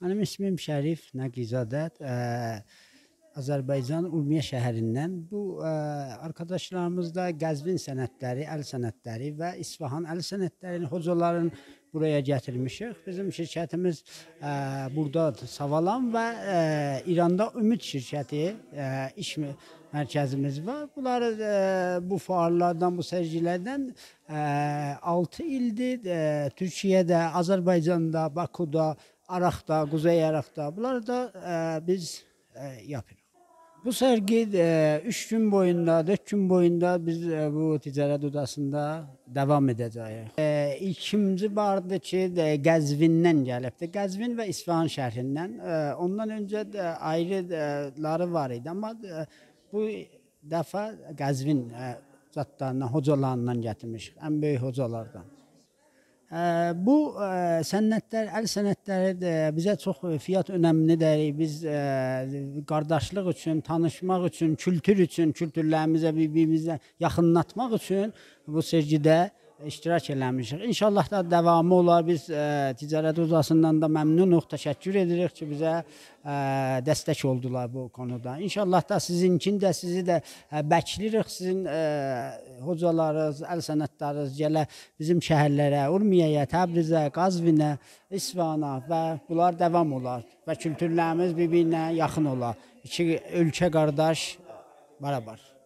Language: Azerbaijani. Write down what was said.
Mənim ismim Şərif Nəqizadə. Azərbaycan Ulmiyə şəhərindən bu ə, arkadaşlarımız da Qəzvin sənətləri, əl sənətləri və İsfahan əl sənətlərinin hocaların buraya gətirmişik. Bizim şirkətimiz ə, burada Savalan və ə, İranda Ümid şirkəti ə, iş mərkəzimiz var. Bunları ə, bu fuarlardan, bu sərgilərdən ə, 6 ildir ə, Türkiyədə, Azərbaycanda, Bakuda Araqda, Quzey Araqda bunları da ə, e, biz ə, e, yapırıq. Bu sərgi 3 e, gün boyunda, 4 gün boyunda biz ə, bu ticarət odasında davam edəcəyik. Ə, ikinci bardır ki, də, Qəzvindən gəlibdi. Qəzvin və İsfahan şəhrindən. Ə, ondan öncə də ayrıları var idi, amma ə, bu dəfə Qəzvin ə, zətlərindən, hocalarından gətirmişik, ən böyük hocalardan. Bu e, sənədlər, əl sənədləri bizə çox fiyat önəmlidir. Biz e, qardaşlıq üçün, tanışmaq üçün, kültür üçün, kültürlərimizi bir-birimizə yaxınlatmaq üçün bu sevgidə iştirak eləmişik. İnşallah da davamı olar. Biz ə, e, ticarət uzasından da məmnunuq, təşəkkür edirik ki, bizə ə, e, dəstək oldular bu konuda. İnşallah da sizinkini də sizi də ə, e, bəkləyirik. Sizin ə, hocalarınız, əl sənətdarınız gələ bizim şəhərlərə, Urmiyəyə, Təbrizə, Qazvinə, İsfahana və bunlar davam olar və kültürlərimiz bir-birinə yaxın olar. İki ölkə qardaş bərabər